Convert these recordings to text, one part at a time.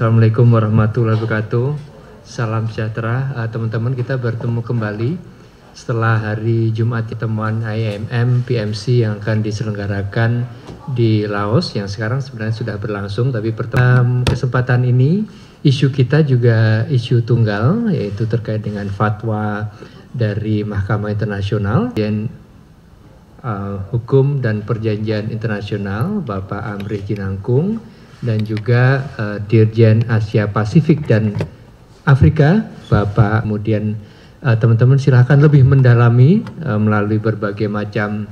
Assalamualaikum warahmatullahi wabarakatuh. Salam sejahtera eh, teman-teman. Uh, kita bertemu kembali setelah hari Jumat temuan IMM PMC yang akan diselenggarakan di Laos yang sekarang sebenarnya sudah berlangsung tapi pertama kesempatan ini isu kita juga isu tunggal yaitu terkait dengan fatwa dari Mahkamah Internasional dan uh, hukum dan perjanjian internasional Bapak Amri Jinangkung dan juga uh, Dirjen Asia Pasifik dan Afrika, Bapak. Kemudian teman eh, teman-teman silahkan lebih mendalami uh, melalui berbagai macam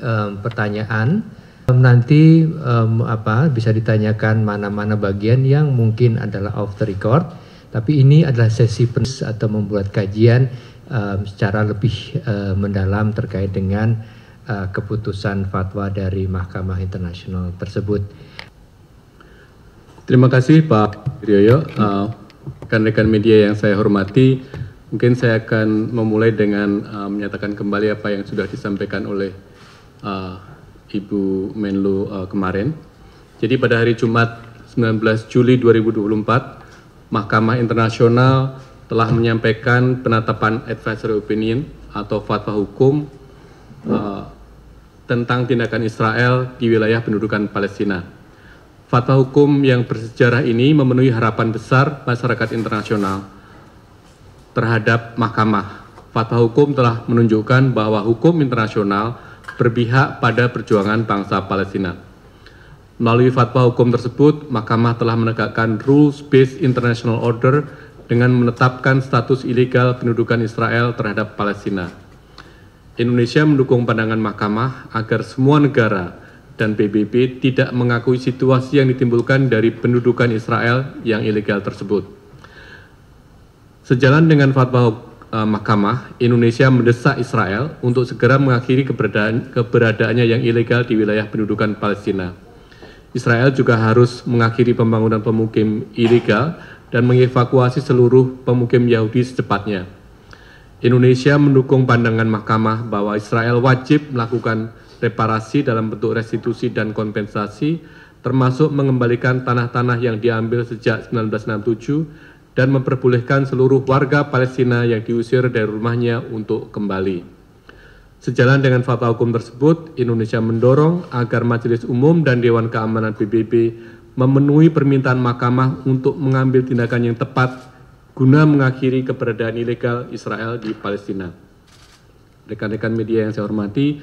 um, pertanyaan. Um, nanti um, apa bisa ditanyakan mana-mana bagian yang mungkin adalah off the record, tapi ini adalah sesi penulis atau membuat kajian um, secara lebih uh, mendalam terkait dengan uh, keputusan fatwa dari Mahkamah Internasional tersebut. Terima kasih Pak Rioyo. Hmm. Uh, rekan-rekan uh, media yang saya hormati, mungkin saya akan memulai dengan uh, menyatakan kembali apa yang sudah disampaikan oleh uh, Ibu Menlu uh, kemarin. Jadi pada hari Jumat 19 Juli 2024, Mahkamah Internasional telah menyampaikan penetapan advisory opinion atau fatwa hukum uh, tentang tindakan Israel di wilayah pendudukan Palestina fatwa hukum yang bersejarah ini memenuhi harapan besar masyarakat internasional terhadap mahkamah. Fatwa hukum telah menunjukkan bahwa hukum internasional berpihak pada perjuangan bangsa Palestina. Melalui fatwa hukum tersebut, mahkamah telah menegakkan rules-based international order dengan menetapkan status ilegal pendudukan Israel terhadap Palestina. Indonesia mendukung pandangan mahkamah agar semua negara dan PBB tidak mengakui situasi yang ditimbulkan dari pendudukan Israel yang ilegal tersebut. Sejalan dengan fatwa uh, Mahkamah, Indonesia mendesak Israel untuk segera mengakhiri keberadaan, keberadaannya yang ilegal di wilayah pendudukan Palestina. Israel juga harus mengakhiri pembangunan pemukim ilegal dan mengevakuasi seluruh pemukim Yahudi secepatnya. Indonesia mendukung pandangan Mahkamah bahwa Israel wajib melakukan reparasi dalam bentuk restitusi dan kompensasi, termasuk mengembalikan tanah-tanah yang diambil sejak 1967 dan memperbolehkan seluruh warga Palestina yang diusir dari rumahnya untuk kembali. Sejalan dengan fatwa hukum tersebut, Indonesia mendorong agar Majelis Umum dan Dewan Keamanan PBB memenuhi permintaan mahkamah untuk mengambil tindakan yang tepat guna mengakhiri keberadaan ilegal Israel di Palestina. Rekan-rekan media yang saya hormati,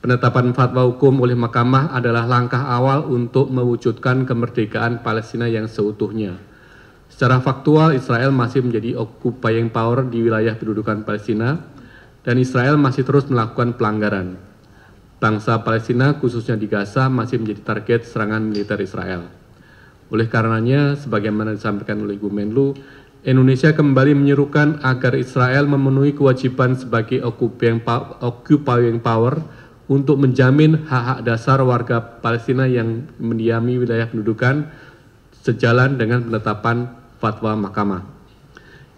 Penetapan fatwa hukum oleh mahkamah adalah langkah awal untuk mewujudkan kemerdekaan Palestina yang seutuhnya. Secara faktual, Israel masih menjadi occupying power di wilayah pendudukan Palestina, dan Israel masih terus melakukan pelanggaran. Bangsa Palestina, khususnya di Gaza, masih menjadi target serangan militer Israel. Oleh karenanya, sebagaimana disampaikan oleh Ibu Menlu, Indonesia kembali menyerukan agar Israel memenuhi kewajiban sebagai occupying power untuk menjamin hak-hak dasar warga Palestina yang mendiami wilayah pendudukan sejalan dengan penetapan fatwa mahkamah.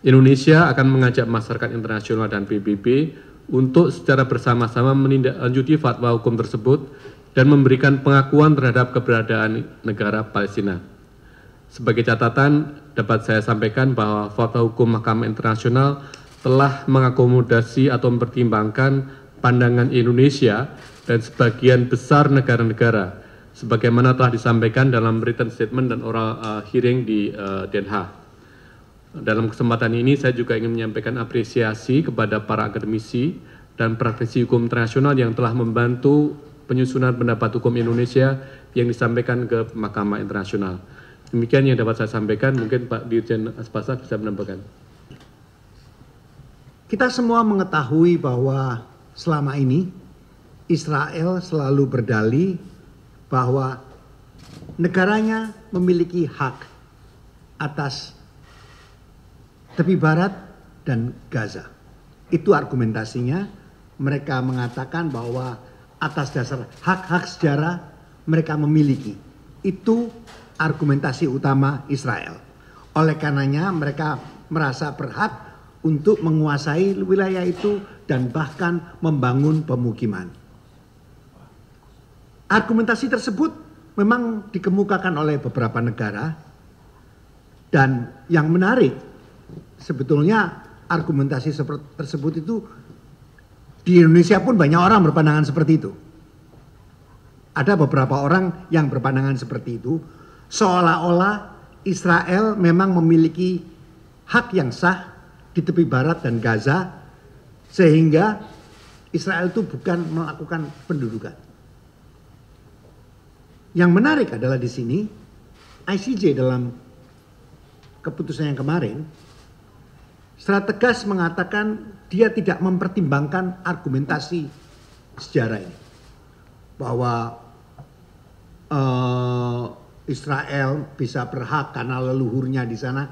Indonesia akan mengajak masyarakat internasional dan PBB untuk secara bersama-sama menindaklanjuti fatwa hukum tersebut dan memberikan pengakuan terhadap keberadaan negara Palestina. Sebagai catatan, dapat saya sampaikan bahwa fatwa hukum Mahkamah Internasional telah mengakomodasi atau mempertimbangkan pandangan Indonesia dan sebagian besar negara-negara sebagaimana telah disampaikan dalam written statement dan oral uh, hearing di uh, Den Haag. Dalam kesempatan ini saya juga ingin menyampaikan apresiasi kepada para akademisi dan praktisi hukum internasional yang telah membantu penyusunan pendapat hukum Indonesia yang disampaikan ke Mahkamah Internasional. Demikian yang dapat saya sampaikan, mungkin Pak Dirjen Aspasat bisa menambahkan. Kita semua mengetahui bahwa selama ini Israel selalu berdali bahwa negaranya memiliki hak atas tepi barat dan Gaza. Itu argumentasinya. Mereka mengatakan bahwa atas dasar hak-hak sejarah mereka memiliki. Itu argumentasi utama Israel. Oleh karenanya mereka merasa berhak untuk menguasai wilayah itu dan bahkan membangun pemukiman. Argumentasi tersebut memang dikemukakan oleh beberapa negara dan yang menarik sebetulnya argumentasi tersebut itu di Indonesia pun banyak orang berpandangan seperti itu. Ada beberapa orang yang berpandangan seperti itu seolah-olah Israel memang memiliki hak yang sah di tepi barat dan Gaza sehingga Israel itu bukan melakukan pendudukan. Yang menarik adalah di sini ICJ dalam keputusan yang kemarin secara tegas mengatakan dia tidak mempertimbangkan argumentasi sejarah ini bahwa uh, Israel bisa berhak karena leluhurnya di sana.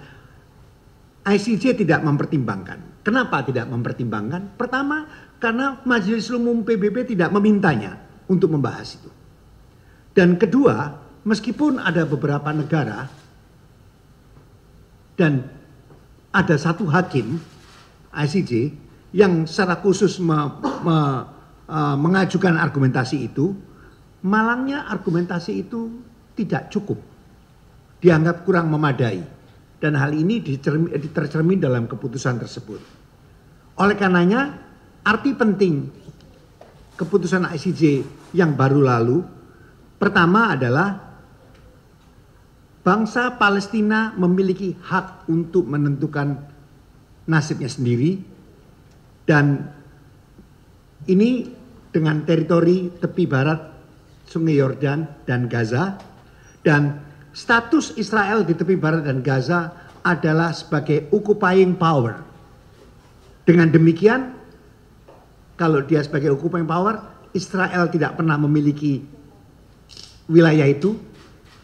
ICJ tidak mempertimbangkan Kenapa tidak mempertimbangkan? Pertama, karena Majelis Umum PBB tidak memintanya untuk membahas itu. Dan kedua, meskipun ada beberapa negara dan ada satu hakim ICJ yang secara khusus me, me, uh, mengajukan argumentasi itu, malangnya argumentasi itu tidak cukup, dianggap kurang memadai dan hal ini tercermin dalam keputusan tersebut. Oleh karenanya, arti penting keputusan ICJ yang baru lalu pertama adalah bangsa Palestina memiliki hak untuk menentukan nasibnya sendiri dan ini dengan teritori tepi barat Sungai Yordan dan Gaza dan status Israel di tepi barat dan Gaza adalah sebagai occupying power. Dengan demikian, kalau dia sebagai occupying power, Israel tidak pernah memiliki wilayah itu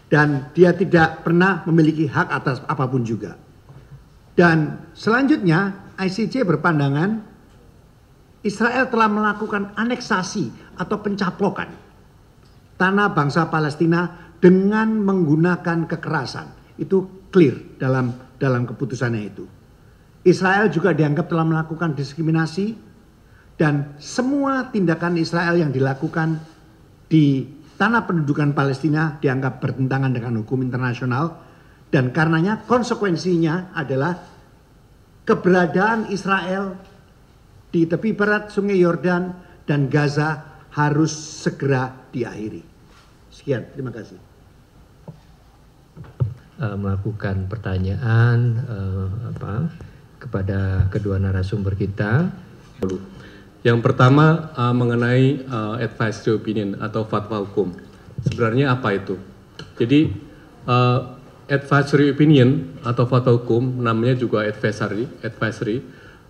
dan dia tidak pernah memiliki hak atas apapun juga. Dan selanjutnya ICJ berpandangan Israel telah melakukan aneksasi atau pencaplokan tanah bangsa Palestina dengan menggunakan kekerasan. Itu clear dalam dalam keputusannya itu. Israel juga dianggap telah melakukan diskriminasi dan semua tindakan Israel yang dilakukan di tanah pendudukan Palestina dianggap bertentangan dengan hukum internasional dan karenanya konsekuensinya adalah keberadaan Israel di tepi barat Sungai Yordan dan Gaza harus segera diakhiri. Sekian, terima kasih. Eh, melakukan pertanyaan eh, apa, kepada kedua narasumber kita. Yang pertama uh, mengenai uh, advice to opinion atau fatwa hukum. Sebenarnya apa itu? Jadi uh, advisory opinion atau fatwa hukum namanya juga advisory, advisory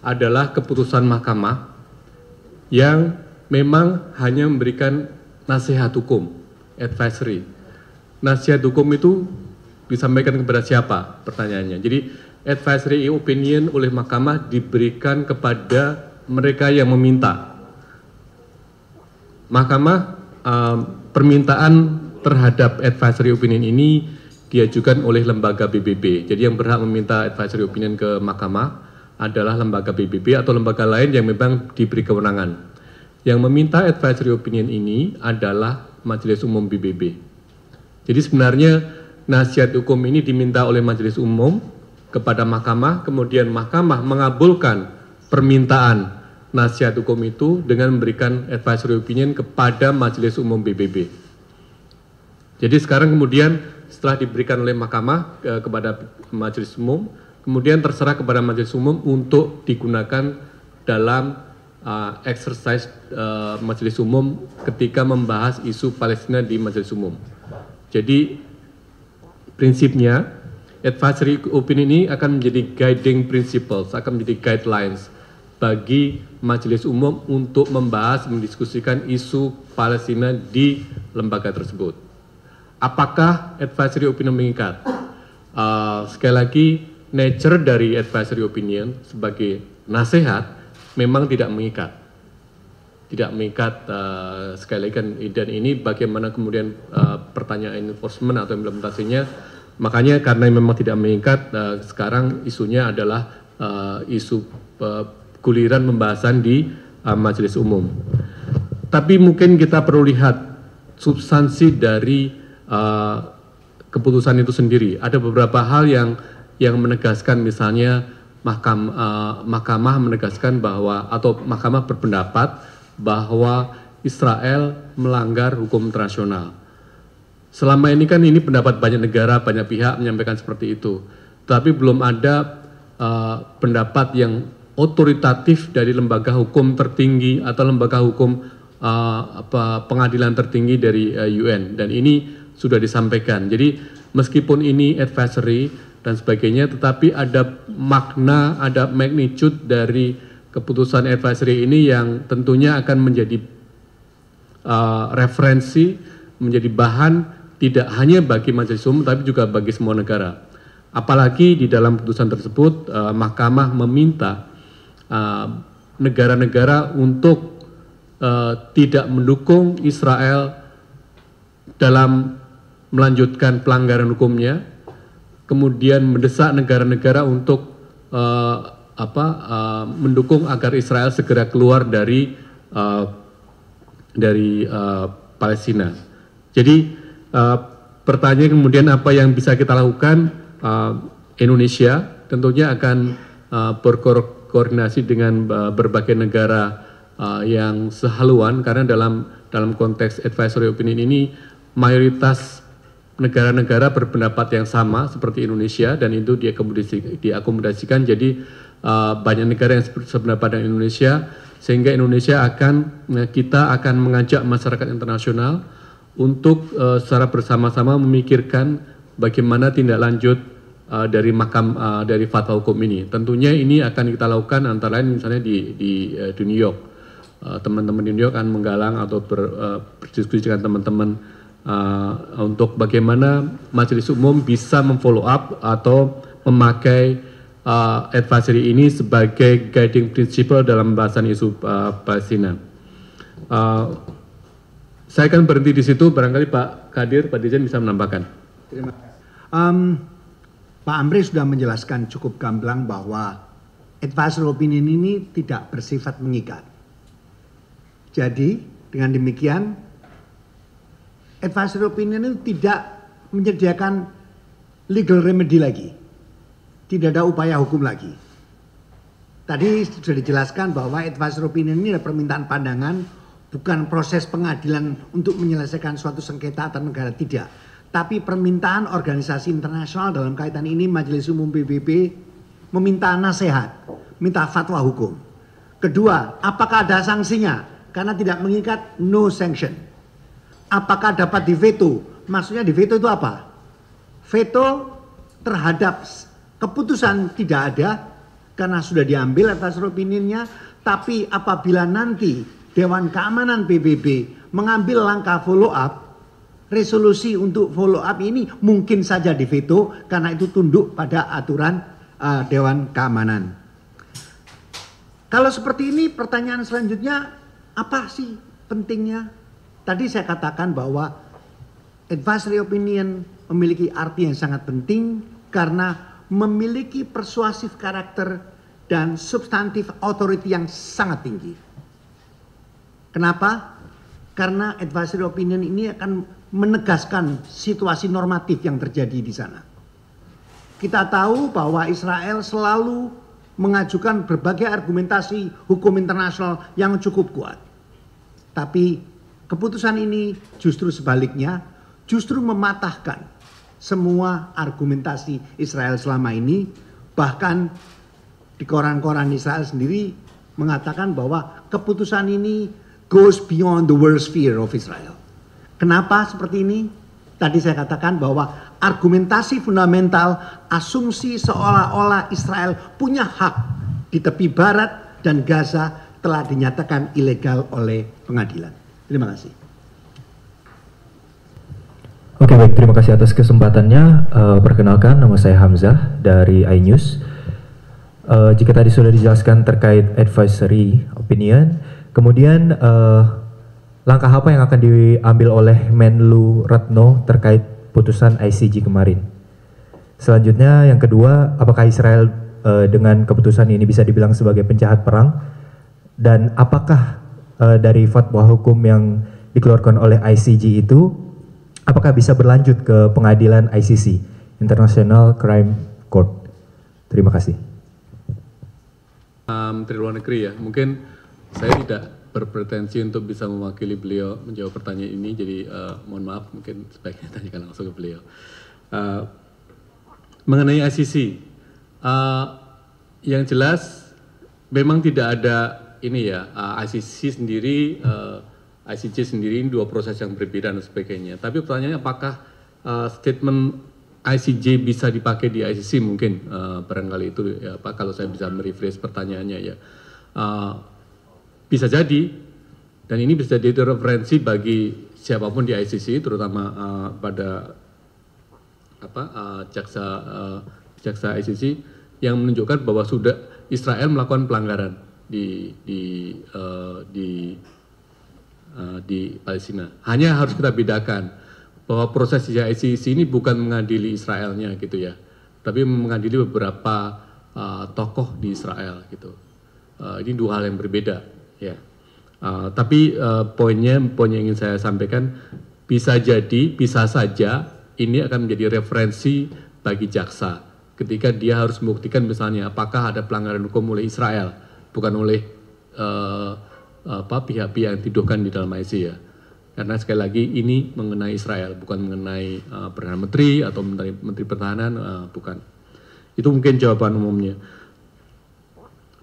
adalah keputusan mahkamah yang memang hanya memberikan nasihat hukum advisory. Nasihat hukum itu disampaikan kepada siapa? Pertanyaannya. Jadi advisory opinion oleh mahkamah diberikan kepada mereka yang meminta. Mahkamah um, permintaan terhadap advisory opinion ini diajukan oleh lembaga BBB. Jadi yang berhak meminta advisory opinion ke mahkamah adalah lembaga BBB atau lembaga lain yang memang diberi kewenangan. Yang meminta advisory opinion ini adalah Majelis Umum PBB. Jadi sebenarnya nasihat hukum ini diminta oleh Majelis Umum kepada Mahkamah, kemudian Mahkamah mengabulkan permintaan nasihat hukum itu dengan memberikan advisory opinion kepada Majelis Umum PBB. Jadi sekarang kemudian setelah diberikan oleh Mahkamah ke eh, kepada Majelis Umum, kemudian terserah kepada Majelis Umum untuk digunakan dalam uh, exercise uh, Majelis Umum ketika membahas isu Palestina di Majelis Umum. Jadi prinsipnya advisory opinion ini akan menjadi guiding principles, akan menjadi guidelines bagi majelis umum untuk membahas, mendiskusikan isu Palestina di lembaga tersebut. Apakah advisory opinion mengikat? Uh, sekali lagi, nature dari advisory opinion sebagai nasihat memang tidak mengikat. Tidak mengikat uh, sekali lagi kan dan ini bagaimana kemudian uh, pertanyaan enforcement atau implementasinya makanya karena memang tidak mengikat uh, sekarang isunya adalah uh, isu uh, guliran pembahasan di uh, majelis umum. Tapi mungkin kita perlu lihat substansi dari uh, keputusan itu sendiri. Ada beberapa hal yang yang menegaskan misalnya mahkam, uh, mahkamah menegaskan bahwa atau mahkamah berpendapat bahwa Israel melanggar hukum internasional. Selama ini kan ini pendapat banyak negara, banyak pihak menyampaikan seperti itu. Tapi belum ada uh, pendapat yang otoritatif dari lembaga hukum tertinggi atau lembaga hukum uh, apa, pengadilan tertinggi dari uh, UN dan ini sudah disampaikan. Jadi meskipun ini advisory dan sebagainya tetapi ada makna ada magnitude dari keputusan advisory ini yang tentunya akan menjadi uh, referensi menjadi bahan tidak hanya bagi majelis umum tapi juga bagi semua negara. Apalagi di dalam keputusan tersebut uh, mahkamah meminta uh, negara-negara uh, untuk uh, tidak mendukung Israel dalam melanjutkan pelanggaran hukumnya kemudian mendesak negara-negara untuk uh, apa uh, mendukung agar Israel segera keluar dari uh, dari uh, Palestina. Jadi uh, pertanyaan kemudian apa yang bisa kita lakukan uh, Indonesia tentunya akan uh, berkoordinasi dengan uh, berbagai negara uh, yang sehaluan karena dalam dalam konteks advisory opinion ini mayoritas negara-negara berpendapat yang sama seperti Indonesia dan itu diakomodasikan jadi uh, banyak negara yang sependapat dengan Indonesia sehingga Indonesia akan eh, kita akan mengajak masyarakat internasional untuk uh, secara bersama-sama memikirkan bagaimana tindak lanjut uh, dari makam uh, dari fatwa hukum ini. Tentunya ini akan kita lakukan antara lain misalnya di di, uh, di New York. Teman-teman uh, di New York akan menggalang atau ber, uh, berdiskusi dengan teman-teman uh, untuk bagaimana majelis umum bisa memfollow up atau memakai uh, advisory ini sebagai guiding principle dalam pembahasan isu uh, Palestina. Uh, saya akan berhenti di situ, barangkali Pak Kadir, Pak Dirjen bisa menambahkan. Terima kasih. Um, Pak Amri sudah menjelaskan cukup gamblang bahwa advisory opinion ini tidak bersifat mengikat. Jadi dengan demikian advisory opinion itu tidak menyediakan legal remedy lagi. Tidak ada upaya hukum lagi. Tadi sudah dijelaskan bahwa advisory opinion ini adalah permintaan pandangan bukan proses pengadilan untuk menyelesaikan suatu sengketa antar negara tidak, tapi permintaan organisasi internasional dalam kaitan ini Majelis Umum PBB meminta nasihat, minta fatwa hukum. Kedua, apakah ada sanksinya? Karena tidak mengikat no sanction apakah dapat diveto? Maksudnya diveto itu apa? Veto terhadap keputusan tidak ada karena sudah diambil atas opininya, tapi apabila nanti Dewan Keamanan PBB mengambil langkah follow up, resolusi untuk follow up ini mungkin saja diveto karena itu tunduk pada aturan uh, Dewan Keamanan. Kalau seperti ini pertanyaan selanjutnya apa sih pentingnya Tadi saya katakan bahwa advisory opinion memiliki arti yang sangat penting karena memiliki persuasif karakter dan substantif authority yang sangat tinggi. Kenapa? Karena advisory opinion ini akan menegaskan situasi normatif yang terjadi di sana. Kita tahu bahwa Israel selalu mengajukan berbagai argumentasi hukum internasional yang cukup kuat. Tapi Keputusan ini justru sebaliknya, justru mematahkan semua argumentasi Israel selama ini, bahkan di koran-koran Israel sendiri mengatakan bahwa keputusan ini goes beyond the worst fear of Israel. Kenapa seperti ini? Tadi saya katakan bahwa argumentasi fundamental asumsi seolah-olah Israel punya hak di tepi barat dan Gaza telah dinyatakan ilegal oleh pengadilan. Terima kasih. Oke baik, terima kasih atas kesempatannya. Uh, perkenalkan, nama saya Hamzah dari iNews. Uh, jika tadi sudah dijelaskan terkait advisory opinion, kemudian uh, langkah apa yang akan diambil oleh Menlu Ratno terkait putusan ICJ kemarin? Selanjutnya yang kedua, apakah Israel uh, dengan keputusan ini bisa dibilang sebagai penjahat perang? Dan apakah uh, dari fatwa hukum yang dikeluarkan oleh ICJ itu apakah bisa berlanjut ke pengadilan ICC International Crime Court. Terima kasih. Um, Luar Negeri ya, mungkin saya tidak berpretensi untuk bisa mewakili beliau menjawab pertanyaan ini, jadi uh, mohon maaf mungkin sebaiknya tanyakan langsung ke beliau. Uh, mengenai ICC, uh, yang jelas memang tidak ada ini ya eh, ICC sendiri uh, eh, ICC sendiri ini dua proses yang berbeda dan sebagainya. Tapi pertanyaannya apakah uh, statement ICJ bisa dipakai di ICC mungkin barangkali itu ya Pak kalau saya bisa merephrase pertanyaannya ya. bisa jadi dan ini bisa jadi referensi bagi siapapun di ICC terutama pada apa jaksa jaksa ICC yang menunjukkan bahwa sudah Israel melakukan pelanggaran di di uh, di uh, di Palestina. Hanya harus kita bedakan bahwa proses ICC ini bukan mengadili Israelnya gitu ya, tapi mengadili beberapa uh, tokoh di Israel gitu. Uh, ini dua hal yang berbeda ya. Uh, tapi uh, poinnya poin yang ingin saya sampaikan bisa jadi bisa saja ini akan menjadi referensi bagi jaksa ketika dia harus membuktikan misalnya apakah ada pelanggaran hukum oleh Israel bukan oleh uh, apa pihak-pihak yang dituduhkan di dalam IC ya. Karena sekali lagi ini mengenai Israel, bukan mengenai uh, Perdana Menteri atau Menteri, Menteri Pertahanan, uh, bukan. Itu mungkin jawaban umumnya.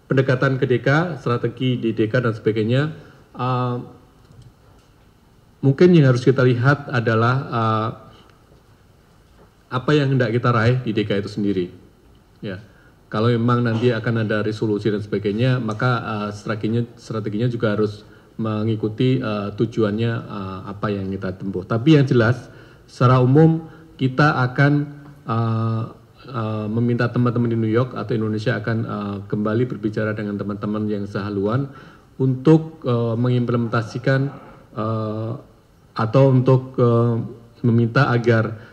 Pendekatan ke DK, strategi di DK dan sebagainya, uh, mungkin yang harus kita lihat adalah uh, apa yang hendak kita raih di DK itu sendiri. Ya kalau memang nanti akan ada resolusi dan sebagainya maka uh, strateginya strateginya juga harus mengikuti uh, tujuannya uh, apa yang kita tempuh tapi yang jelas secara umum kita akan uh, uh, meminta teman-teman di New York atau Indonesia akan uh, kembali berbicara dengan teman-teman yang sehaluan untuk uh, mengimplementasikan uh, atau untuk uh, meminta agar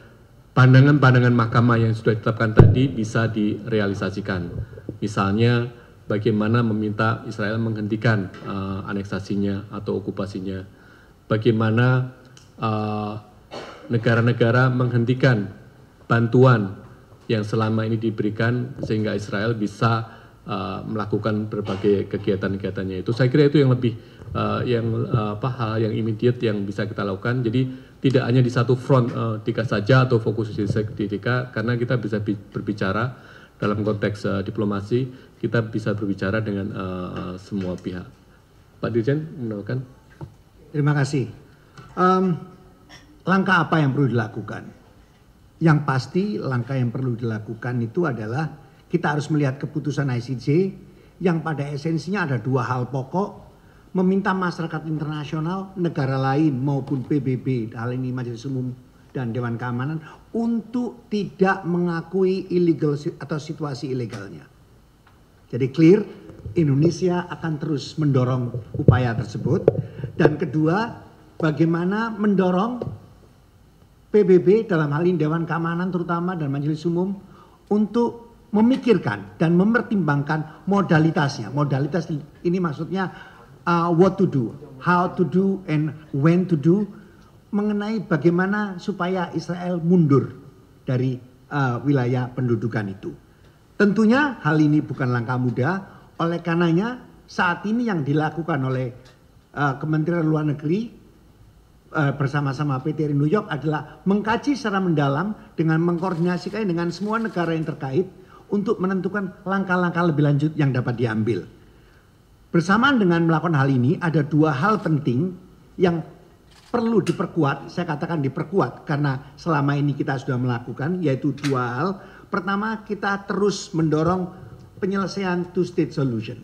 pandangan-pandangan mahkamah yang sudah ditetapkan tadi bisa direalisasikan. Misalnya bagaimana meminta Israel menghentikan uh, aneksasinya atau okupasinya, bagaimana eh, negara-negara uh, menghentikan bantuan yang selama ini diberikan sehingga Israel bisa Eh, melakukan berbagai kegiatan-kegiatannya itu. Saya kira itu yang lebih uh, yang uh, apa hal yang immediate yang bisa kita lakukan. Jadi tidak hanya di satu front uh, tiga saja atau fokus di tiga karena kita bisa berbicara dalam konteks uh, diplomasi kita bisa berbicara dengan uh, semua pihak. Pak Dirjen, menawarkan Terima kasih. Um, langkah apa yang perlu dilakukan? Yang pasti langkah yang perlu dilakukan itu adalah kita harus melihat keputusan ICJ yang pada esensinya ada dua hal pokok, meminta masyarakat internasional, negara lain maupun PBB, hal ini Majelis Umum dan Dewan Keamanan, untuk tidak mengakui illegal atau situasi ilegalnya. Jadi clear, Indonesia akan terus mendorong upaya tersebut. Dan kedua, bagaimana mendorong PBB dalam hal ini Dewan Keamanan terutama dan Majelis Umum untuk memikirkan dan mempertimbangkan modalitasnya. Modalitas ini maksudnya uh, what to do, how to do, and when to do mengenai bagaimana supaya Israel mundur dari uh, wilayah pendudukan itu. Tentunya hal ini bukan langkah mudah, oleh karenanya saat ini yang dilakukan oleh uh, Kementerian Luar Negeri uh, bersama-sama PT New York adalah mengkaji secara mendalam dengan mengkoordinasikan dengan semua negara yang terkait untuk menentukan langkah-langkah lebih lanjut yang dapat diambil. Bersamaan dengan melakukan hal ini, ada dua hal penting yang perlu diperkuat. Saya katakan diperkuat karena selama ini kita sudah melakukan, yaitu dua hal. Pertama, kita terus mendorong penyelesaian two-state solution.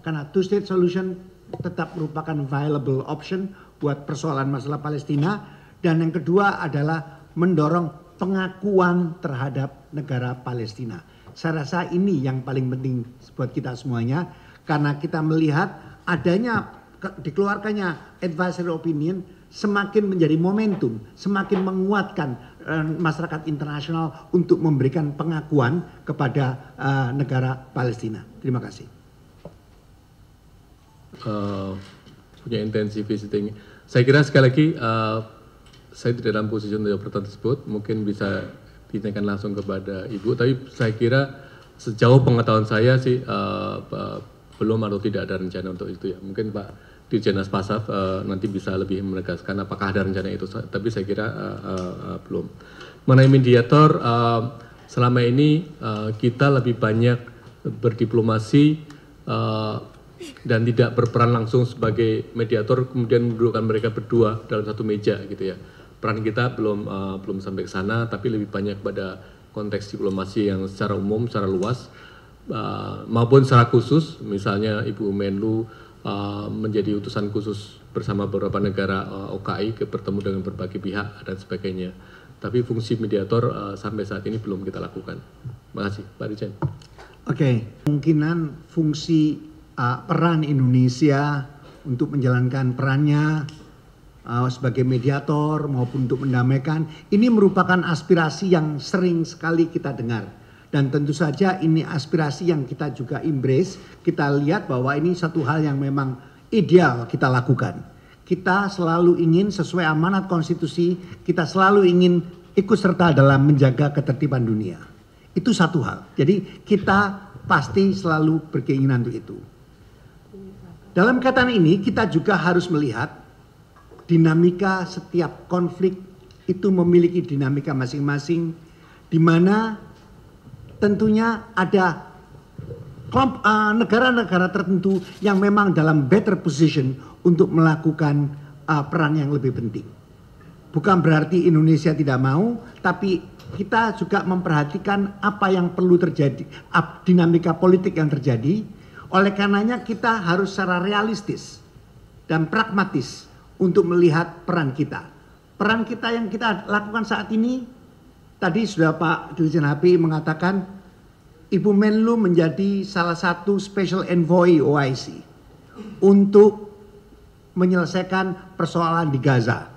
Karena two-state solution tetap merupakan viable option buat persoalan masalah Palestina. Dan yang kedua adalah mendorong pengakuan terhadap negara Palestina saya rasa ini yang paling penting buat kita semuanya karena kita melihat adanya dikeluarkannya advisory opinion semakin menjadi momentum, semakin menguatkan eh, masyarakat internasional untuk memberikan pengakuan kepada eh, negara Palestina. Terima kasih. Uh, punya intensi visiting. Saya kira sekali lagi uh, saya tidak dalam posisi untuk bertanya tersebut. Mungkin bisa ditanyakan langsung kepada ibu tapi saya kira sejauh pengetahuan saya sih uh, uh, belum atau tidak ada rencana untuk itu ya mungkin pak Dirjen Pasaf uh, nanti bisa lebih menegaskan apakah ada rencana itu tapi saya kira uh, uh, uh, belum mengenai mediator uh, selama ini uh, kita lebih banyak berdiplomasi uh, dan tidak berperan langsung sebagai mediator kemudian mendudukkan mereka berdua dalam satu meja gitu ya peran kita belum uh, belum sampai ke sana, tapi lebih banyak pada konteks diplomasi yang secara umum, secara luas uh, maupun secara khusus, misalnya Ibu Menlu uh, menjadi utusan khusus bersama beberapa negara uh, OKI ke bertemu dengan berbagai pihak dan sebagainya. Tapi fungsi mediator uh, sampai saat ini belum kita lakukan. Makasih, Pak Rijen. Oke, okay. kemungkinan fungsi uh, peran Indonesia untuk menjalankan perannya Uh, sebagai mediator maupun untuk mendamaikan ini merupakan aspirasi yang sering sekali kita dengar dan tentu saja ini aspirasi yang kita juga embrace kita lihat bahwa ini satu hal yang memang ideal kita lakukan kita selalu ingin sesuai amanat konstitusi kita selalu ingin ikut serta dalam menjaga ketertiban dunia itu satu hal jadi kita pasti selalu berkeinginan untuk itu dalam kaitan ini kita juga harus melihat dinamika setiap konflik itu memiliki dinamika masing-masing di mana tentunya ada eh, negara-negara tertentu yang memang dalam better position untuk melakukan uh, peran yang lebih penting. Bukan berarti Indonesia tidak mau, tapi kita juga memperhatikan apa yang perlu terjadi, dinamika politik yang terjadi. Oleh karenanya kita harus secara realistis dan pragmatis untuk melihat peran kita. peran kita yang kita lakukan saat ini, tadi sudah Pak Dirjen HP mengatakan, Ibu Menlu menjadi salah satu special envoy OIC untuk menyelesaikan persoalan di Gaza.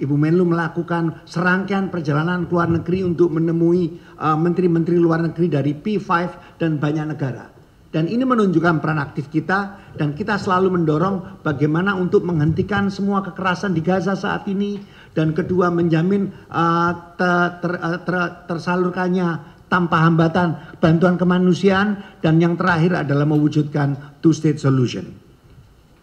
Ibu Menlu melakukan serangkaian perjalanan ke luar negeri untuk menemui uh, menteri-menteri uh, luar negeri dari P5 dan banyak negara. Dan ini menunjukkan peran aktif kita dan kita selalu mendorong bagaimana untuk menghentikan semua kekerasan di Gaza saat ini dan kedua menjamin uh, ter, ter, uh, ter, tersalurkannya tanpa hambatan bantuan kemanusiaan dan yang terakhir adalah mewujudkan two state solution.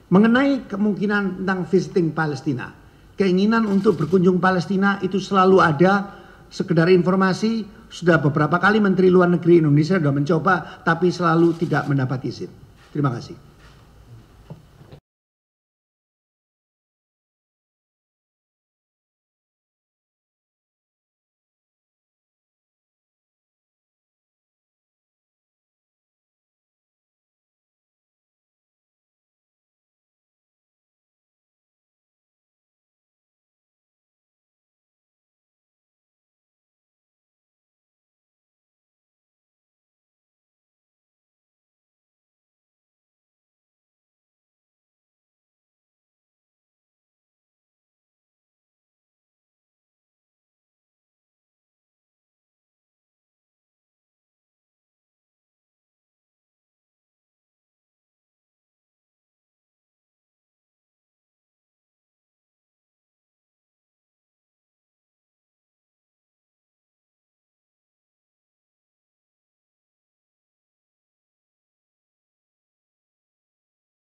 Mengenai kemungkinan tentang visiting Palestina, keinginan untuk berkunjung Palestina itu selalu ada sekedar informasi sudah beberapa kali Menteri Luar Negeri Indonesia sudah mencoba tapi selalu tidak mendapat izin. Terima kasih.